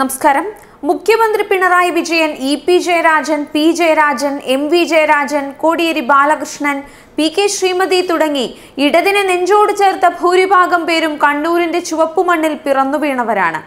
നമസ്കാരം മുഖ്യമന്ത്രി Pinarayi Vijayan E P Jayarajan P Jayarajan M V Jayarajan Kodiyeri Balakrishnan P K Sreemathi തുടങ്ങി ഇടതിനെ നെഞ്ചോട് ചേർത്ത ഭൂരിഭാഗം പേരും കണ്ണൂരിന്റെ ചുവപ്പുമണ്ണിൽ പിറന്നു വീണവരാണ്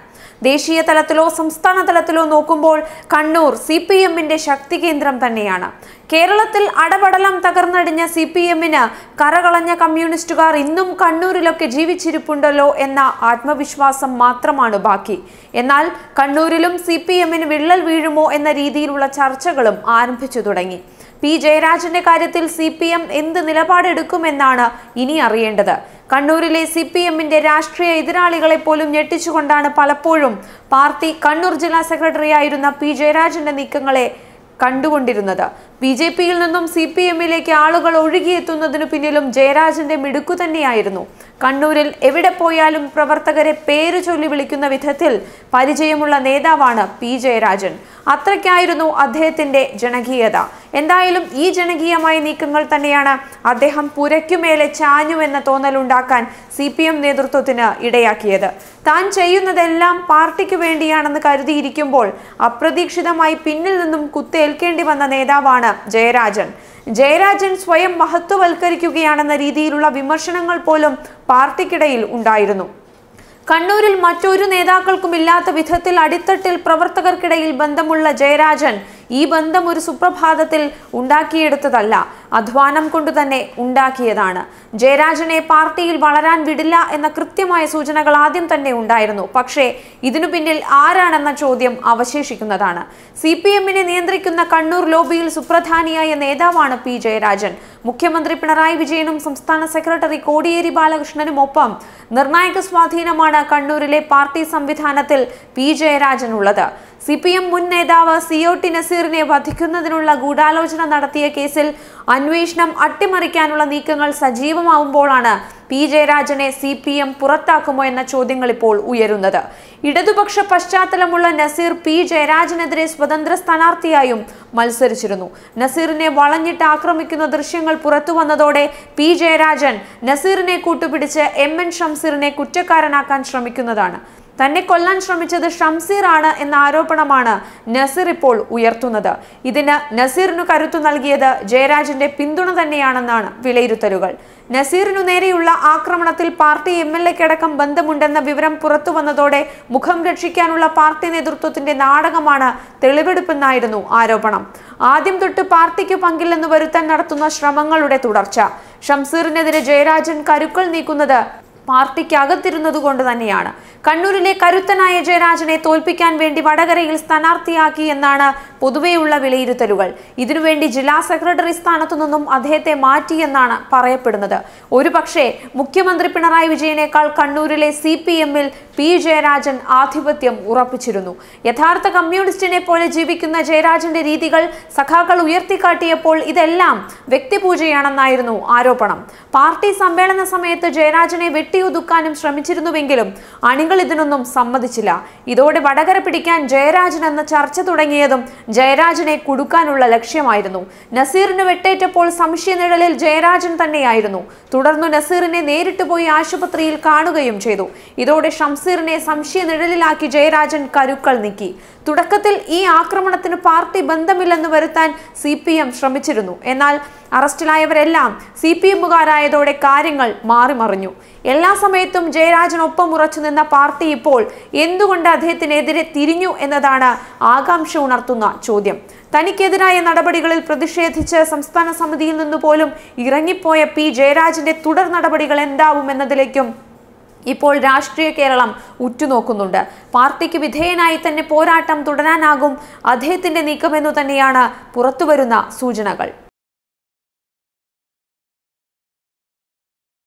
ദേശീയ തലത്തിലോ സംസ്ഥാന തലത്തിലോ നോക്കുമ്പോൾ കണ്ണൂർ സി പി എമ്മിന്റെ ശക്തി കേന്ദ്രം തന്നെയാണ് കേരളത്തിൽ അടപടലം തകർന്നടിഞ്ഞ സി പി എമ്മിന് കറകളഞ്ഞ കമ്മ്യൂണിസ്റ്റുകാർ ഇന്നും കണ്ണൂരിലൊക്കെ ജീവിച്ചിരിപ്പുണ്ടല്ലോ എന്ന ആത്മവിശ്വാസം മാത്രമാണ് ബാക്കി എന്നാൽ കണ്ണൂരിലും സി പി എമ്മിന് വിള്ളൽ വീഴുമോ എന്ന രീതിയിലുള്ള ചർച്ചകളും ആരംഭിച്ചു തുടങ്ങി പി ജയരാജന്റെ കാര്യത്തിൽ സി പി എം എന്ത് നിലപാടെടുക്കുമെന്നാണ് ഇനി അറിയേണ്ടത് കണ്ണൂരിലെ സി പി എമ്മിന്റെ രാഷ്ട്രീയ എതിരാളികളെ പോലും ഞെട്ടിച്ചുകൊണ്ടാണ് പലപ്പോഴും പാർട്ടി കണ്ണൂർ ജില്ലാ സെക്രട്ടറിയായിരുന്ന പി ജയരാജന്റെ നീക്കങ്ങളെ കണ്ടുകൊണ്ടിരുന്നത് ബി ജെ പിയിൽ നിന്നും സി പി എമ്മിലേക്ക് ആളുകൾ ഒഴുകിയെത്തുന്നതിനു പിന്നിലും ജയരാജന്റെ മിടുക്കു തന്നെയായിരുന്നു കണ്ണൂരിൽ എവിടെ പോയാലും പ്രവർത്തകരെ പേര് ചൊല്ലി വിളിക്കുന്ന വിധത്തിൽ പരിചയമുള്ള നേതാവാണ് പി ജയരാജൻ അത്രയ്ക്കായിരുന്നു അദ്ദേഹത്തിന്റെ ജനകീയത എന്തായാലും ഈ ജനകീയമായ നീക്കങ്ങൾ തന്നെയാണ് അദ്ദേഹം പുരയ്ക്കുമേലെ ചാഞ്ഞു എന്ന തോന്നലുണ്ടാക്കാൻ സി പി എം നേതൃത്വത്തിന് ഇടയാക്കിയത് താൻ ചെയ്യുന്നതെല്ലാം പാർട്ടിക്ക് വേണ്ടിയാണെന്ന് കരുതിയിരിക്കുമ്പോൾ അപ്രതീക്ഷിതമായി പിന്നിൽ നിന്നും കുത്തേൽക്കേണ്ടി വന്ന നേതാവാണ് ജയരാജൻ ജയരാജൻ സ്വയം മഹത്വവൽക്കരിക്കുകയാണെന്ന രീതിയിലുള്ള വിമർശനങ്ങൾ പോലും പാർട്ടിക്കിടയിൽ ഉണ്ടായിരുന്നു കണ്ണൂരിൽ മറ്റൊരു നേതാക്കൾക്കും ഇല്ലാത്ത വിധത്തിൽ അടിത്തട്ടിൽ പ്രവർത്തകർക്കിടയിൽ ബന്ധമുള്ള ജയരാജൻ ഈ ബന്ധം ഒരു സുപ്രഭാതത്തിൽ ഉണ്ടാക്കിയെടുത്തതല്ല അധ്വാനം കൊണ്ടു തന്നെ ഉണ്ടാക്കിയതാണ് ജയരാജനെ പാർട്ടിയിൽ വളരാൻ വിടില്ല എന്ന കൃത്യമായ സൂചനകൾ ആദ്യം തന്നെ ഉണ്ടായിരുന്നു പക്ഷേ ഇതിനു പിന്നിൽ ആരാണെന്ന ചോദ്യം അവശേഷിക്കുന്നതാണ് സി പി എമ്മിനെ നിയന്ത്രിക്കുന്ന കണ്ണൂർ ലോബിയിൽ സുപ്രധാനിയായ നേതാവാണ് പി ജയരാജൻ മുഖ്യമന്ത്രി പിണറായി വിജയനും സംസ്ഥാന സെക്രട്ടറി കോടിയേരി ബാലകൃഷ്ണനും ഒപ്പം നിർണായക സ്വാധീനമാണ് കണ്ണൂരിലെ പാർട്ടി സംവിധാനത്തിൽ പി ജയരാജനുള്ളത് സി പി എം മുൻ നേതാവ് ടി നസീറിനെ വധിക്കുന്നതിനുള്ള ഗൂഢാലോചന നടത്തിയ കേസിൽ അന്വേഷണം അട്ടിമറിക്കാനുള്ള നീക്കങ്ങൾ സജീവമാവുമ്പോഴാണ് പി ജയരാജനെ സി പി എം പുറത്താക്കുമോ എന്ന ചോദ്യങ്ങൾ ഇപ്പോൾ ഉയരുന്നത് ഇടതുപക്ഷ പശ്ചാത്തലമുള്ള നസീർ പി ജയരാജനെതിരെ സ്വതന്ത്ര സ്ഥാനാർത്ഥിയായും മത്സരിച്ചിരുന്നു നസീറിനെ വളഞ്ഞിട്ട് ആക്രമിക്കുന്ന ദൃശ്യങ്ങൾ പുറത്തു വന്നതോടെ പി ജയരാജൻ നസീറിനെ കൂട്ടുപിടിച്ച് എം എൻ ഷംസീറിനെ കുറ്റക്കാരനാക്കാൻ ശ്രമിക്കുന്നതാണ് തന്നെ കൊല്ലാൻ ശ്രമിച്ചത് ഷംസീർ ആണ് എന്ന ആരോപണമാണ് നസീർ ഇപ്പോൾ ഉയർത്തുന്നത് ഇതിന് നസീറിനു കരുത്തു നൽകിയത് ജയരാജിന്റെ പിന്തുണ തന്നെയാണെന്നാണ് വിലയിരുത്തലുകൾ നസീറിനു നേരെയുള്ള ആക്രമണത്തിൽ പാർട്ടി എം എൽ എക്കടക്കം ബന്ധമുണ്ടെന്ന വിവരം പുറത്തു വന്നതോടെ മുഖം രക്ഷിക്കാനുള്ള പാർട്ടി നേതൃത്വത്തിന്റെ നാടകമാണ് തെളിവെടുപ്പെന്നായിരുന്നു ആരോപണം ആദ്യം തൊട്ട് പാർട്ടിക്ക് പങ്കില്ലെന്ന് വരുത്താൻ നടത്തുന്ന ശ്രമങ്ങളുടെ തുടർച്ച ഷംസീറിനെതിരെ ജയരാജൻ കരുക്കൾ നീക്കുന്നത് പാർട്ടിക്കകത്തിരുന്നതുകൊണ്ട് തന്നെയാണ് കണ്ണൂരിലെ കരുത്തനായ ജയരാജനെ തോൽപ്പിക്കാൻ വേണ്ടി വടകരയിൽ സ്ഥാനാർത്ഥിയാക്കി എന്നാണ് പൊതുവെയുള്ള വിലയിരുത്തലുകൾ ഇതിനുവേണ്ടി ജില്ലാ സെക്രട്ടറി സ്ഥാനത്തു നിന്നും അദ്ദേഹത്തെ മാറ്റിയെന്നാണ് പറയപ്പെടുന്നത് ഒരുപക്ഷെ മുഖ്യമന്ത്രി പിണറായി വിജയനേക്കാൾ കണ്ണൂരിലെ സി പി എമ്മിൽ പി ജയരാജൻ ആധിപത്യം ഉറപ്പിച്ചിരുന്നു യഥാർത്ഥ കമ്മ്യൂണിസ്റ്റിനെ പോലെ ജീവിക്കുന്ന ജയരാജന്റെ രീതികൾ സഖാക്കൾ ഉയർത്തിക്കാട്ടിയപ്പോൾ ഇതെല്ലാം വ്യക്തിപൂജയാണെന്നായിരുന്നു ആരോപണം പാർട്ടി സമ്മേളന സമയത്ത് ജയരാജനെ വെട്ടി ഒതുക്കാനും ശ്രമിച്ചിരുന്നുവെങ്കിലും അണികൾ ഇതിനൊന്നും സമ്മതിച്ചില്ല ഇതോടെ വടകര പിടിക്കാൻ ജയരാജൻ എന്ന ചർച്ച തുടങ്ങിയതും ജയരാജനെ കുടുക്കാനുള്ള ലക്ഷ്യമായിരുന്നു നസീറിന് വെട്ടേറ്റപ്പോൾ സംശയനിഴലിൽ ജയരാജൻ തന്നെയായിരുന്നു തുടർന്ന് നസീറിനെ നേരിട്ട് പോയി ആശുപത്രിയിൽ കാണുകയും ചെയ്തു ഇതോടെ ഷംസീറിനെ സംശയനിഴലിലാക്കി ജയരാജൻ കരുക്കൾ നീക്കി തുടക്കത്തിൽ ഈ ആക്രമണത്തിന് പാർട്ടി ബന്ധമില്ലെന്ന് വരുത്താൻ സി പി എം ശ്രമിച്ചിരുന്നു എന്നാൽ അറസ്റ്റിലായവരെല്ലാം സി പി എമ്മുകാരായതോടെ കാര്യങ്ങൾ മാറിമറിഞ്ഞു എൽ എല്ലാ സമയത്തും ജയരാജനൊപ്പം ഉറച്ചുനിന്ന പാർട്ടി ഇപ്പോൾ എന്തുകൊണ്ട് അദ്ദേഹത്തിനെതിരെ തിരിഞ്ഞു എന്നതാണ് ആകാംക്ഷ ഉണർത്തുന്ന ചോദ്യം തനിക്കെതിരായ നടപടികളിൽ പ്രതിഷേധിച്ച് സംസ്ഥാന സമിതിയിൽ നിന്ന് പോലും ഇറങ്ങിപ്പോയ പി ജയരാജന്റെ തുടർ നടപടികൾ എന്നതിലേക്കും ഇപ്പോൾ രാഷ്ട്രീയ കേരളം ഉറ്റുനോക്കുന്നുണ്ട് പാർട്ടിക്ക് വിധേയനായി തന്നെ പോരാട്ടം തുടരാനാകും അദ്ദേഹത്തിന്റെ നീക്കമെന്നു തന്നെയാണ് പുറത്തുവരുന്ന സൂചനകൾ